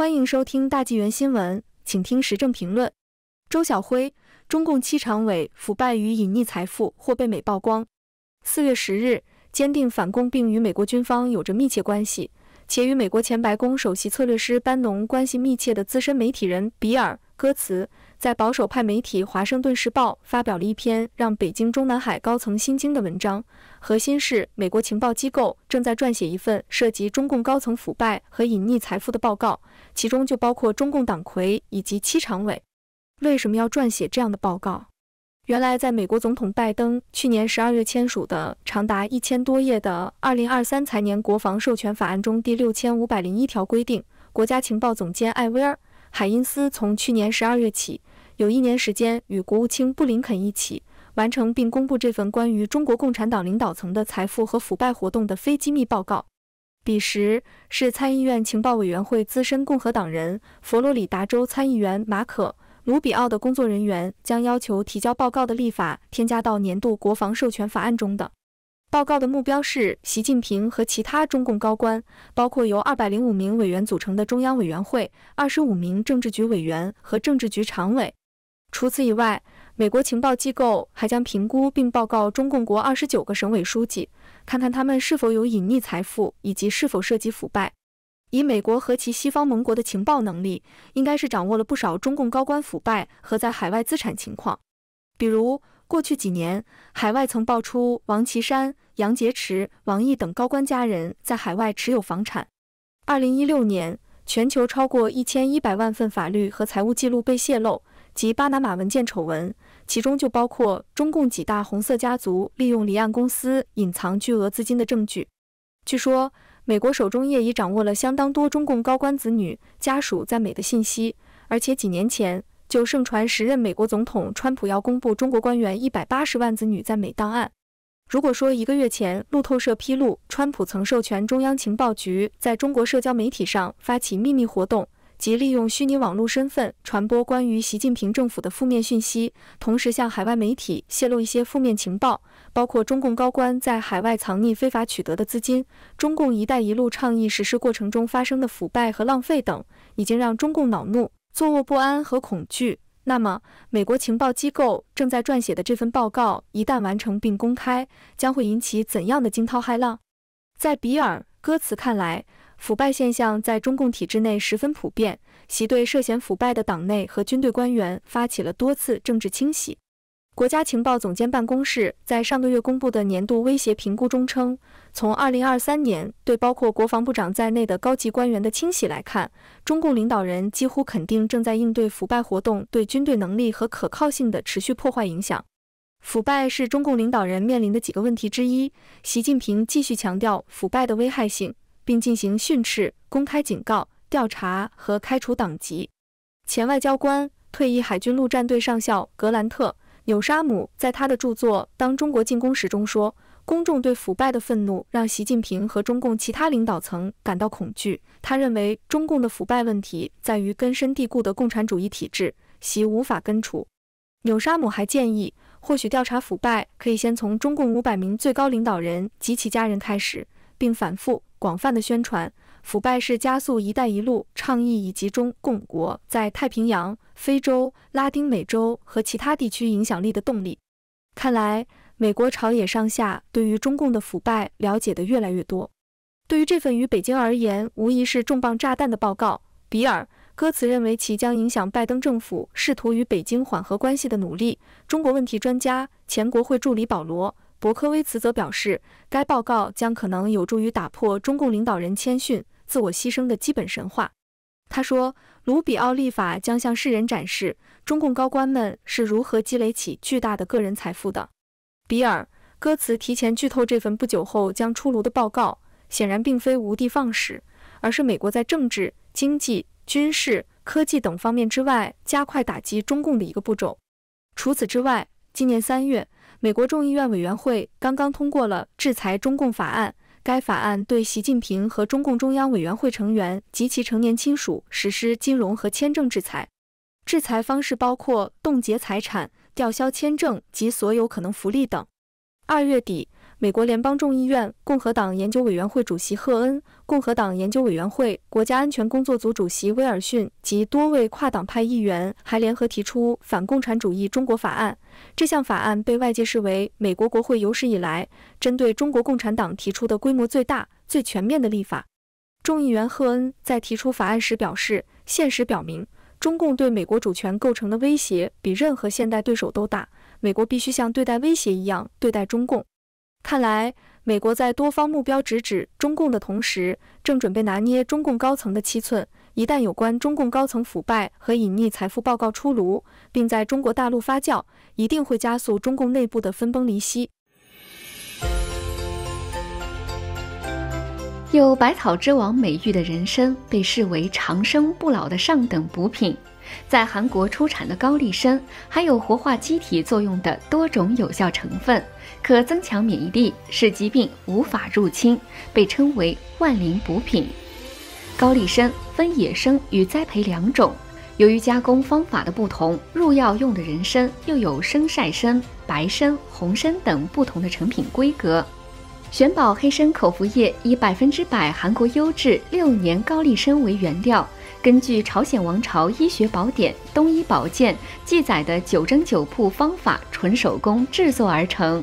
欢迎收听大纪元新闻，请听时政评论。周晓辉，中共七常委腐败与隐匿财富或被美曝光。四月十日，坚定反共并与美国军方有着密切关系，且与美国前白宫首席策略师班农关系密切的资深媒体人比尔。歌词在保守派媒体《华盛顿时报》发表了一篇让北京中南海高层心惊的文章，核心是美国情报机构正在撰写一份涉及中共高层腐败和隐匿财富的报告，其中就包括中共党魁以及七常委。为什么要撰写这样的报告？原来，在美国总统拜登去年十二月签署的长达一千多页的二零二三财年国防授权法案中，第六千五百零一条规定，国家情报总监艾威尔。海因斯从去年十二月起，有一年时间与国务卿布林肯一起完成并公布这份关于中国共产党领导层的财富和腐败活动的非机密报告。彼时，是参议院情报委员会资深共和党人、佛罗里达州参议员马可·卢比奥的工作人员将要求提交报告的立法添加到年度国防授权法案中的。报告的目标是习近平和其他中共高官，包括由二百零五名委员组成的中央委员会、二十五名政治局委员和政治局常委。除此以外，美国情报机构还将评估并报告中共国二十九个省委书记，看看他们是否有隐匿财富以及是否涉及腐败。以美国和其西方盟国的情报能力，应该是掌握了不少中共高官腐败和在海外资产情况，比如。过去几年，海外曾爆出王岐山、杨洁篪、王毅等高官家人在海外持有房产。二零一六年，全球超过一千一百万份法律和财务记录被泄露，及巴拿马文件丑闻，其中就包括中共几大红色家族利用离岸公司隐藏巨额资金的证据。据说，美国手中业已掌握了相当多中共高官子女家属在美的信息，而且几年前。就盛传时任美国总统川普要公布中国官员一百八十万子女在美档案。如果说一个月前路透社披露，川普曾授权中央情报局在中国社交媒体上发起秘密活动，即利用虚拟网络身份传播关于习近平政府的负面讯息，同时向海外媒体泄露一些负面情报，包括中共高官在海外藏匿非法取得的资金，中共“一带一路”倡议实施过程中发生的腐败和浪费等，已经让中共恼怒。坐卧不安和恐惧。那么，美国情报机构正在撰写的这份报告一旦完成并公开，将会引起怎样的惊涛骇浪？在比尔·戈茨看来，腐败现象在中共体制内十分普遍，习对涉嫌腐败的党内和军队官员发起了多次政治清洗。国家情报总监办公室在上个月公布的年度威胁评估中称，从2023年对包括国防部长在内的高级官员的清洗来看，中共领导人几乎肯定正在应对腐败活动对军队能力和可靠性的持续破坏影响。腐败是中共领导人面临的几个问题之一。习近平继续强调腐败的危害性，并进行训斥、公开警告、调查和开除党籍。前外交官、退役海军陆战队上校格兰特。纽沙姆在他的著作《当中国进攻时》中说，公众对腐败的愤怒让习近平和中共其他领导层感到恐惧。他认为，中共的腐败问题在于根深蒂固的共产主义体制，其无法根除。纽沙姆还建议，或许调查腐败可以先从中共五百名最高领导人及其家人开始，并反复广泛的宣传。腐败是加速“一带一路”倡议以及中共国在太平洋、非洲、拉丁美洲和其他地区影响力的动力。看来，美国朝野上下对于中共的腐败了解的越来越多。对于这份与北京而言无疑是重磅炸弹的报告，比尔·戈茨认为其将影响拜登政府试图与北京缓和关系的努力。中国问题专家、前国会助理保罗。博科威茨则表示，该报告将可能有助于打破中共领导人谦逊、自我牺牲的基本神话。他说，卢比奥立法将向世人展示中共高官们是如何积累起巨大的个人财富的。比尔·戈茨提前剧透这份不久后将出炉的报告，显然并非无的放矢，而是美国在政治、经济、军事、科技等方面之外，加快打击中共的一个步骤。除此之外，今年三月。美国众议院委员会刚刚通过了制裁中共法案。该法案对习近平和中共中央委员会成员及其成年亲属实施金融和签证制裁。制裁方式包括冻结财产、吊销签证及所有可能福利等。二月底。美国联邦众议院共和党研究委员会主席赫恩、共和党研究委员会国家安全工作组主席威尔逊及多位跨党派议员还联合提出《反共产主义中国法案》。这项法案被外界视为美国国会有史以来针对中国共产党提出的规模最大、最全面的立法。众议员赫恩在提出法案时表示：“现实表明，中共对美国主权构成的威胁比任何现代对手都大，美国必须像对待威胁一样对待中共。”看来，美国在多方目标直指中共的同时，正准备拿捏中共高层的七寸。一旦有关中共高层腐败和隐匿财富报告出炉，并在中国大陆发酵，一定会加速中共内部的分崩离析。有百草之王美誉的人参，被视为长生不老的上等补品。在韩国出产的高丽参，含有活化机体作用的多种有效成分。可增强免疫力，使疾病无法入侵，被称为万灵补品。高丽参分野生与栽培两种，由于加工方法的不同，入药用的人参又有生晒参、白参、红参等不同的成品规格。玄宝黑参口服液以百分之百韩国优质六年高丽参为原料，根据朝鲜王朝医学宝典《东医宝鉴》记载的九蒸九铺方法，纯手工制作而成。